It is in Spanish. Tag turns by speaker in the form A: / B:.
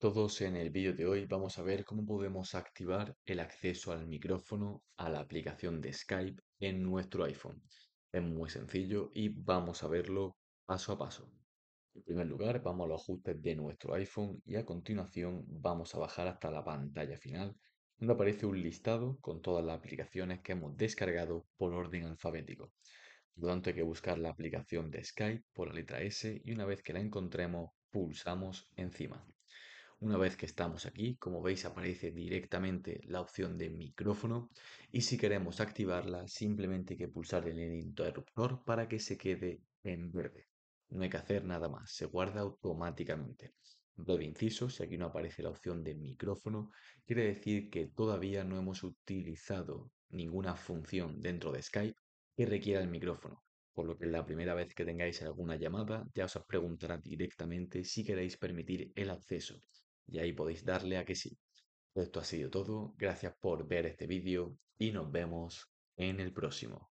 A: todos, en el vídeo de hoy vamos a ver cómo podemos activar el acceso al micrófono a la aplicación de Skype en nuestro iPhone. Es muy sencillo y vamos a verlo paso a paso. En primer lugar, vamos a los ajustes de nuestro iPhone y a continuación vamos a bajar hasta la pantalla final, donde aparece un listado con todas las aplicaciones que hemos descargado por orden alfabético. Por lo tanto, hay que buscar la aplicación de Skype por la letra S y una vez que la encontremos, pulsamos encima. Una vez que estamos aquí, como veis aparece directamente la opción de micrófono y si queremos activarla simplemente hay que pulsar en el interruptor para que se quede en verde. No hay que hacer nada más, se guarda automáticamente. de inciso, si aquí no aparece la opción de micrófono, quiere decir que todavía no hemos utilizado ninguna función dentro de Skype que requiera el micrófono, por lo que la primera vez que tengáis alguna llamada ya os preguntará directamente si queréis permitir el acceso y ahí podéis darle a que sí. Esto ha sido todo, gracias por ver este vídeo y nos vemos en el próximo.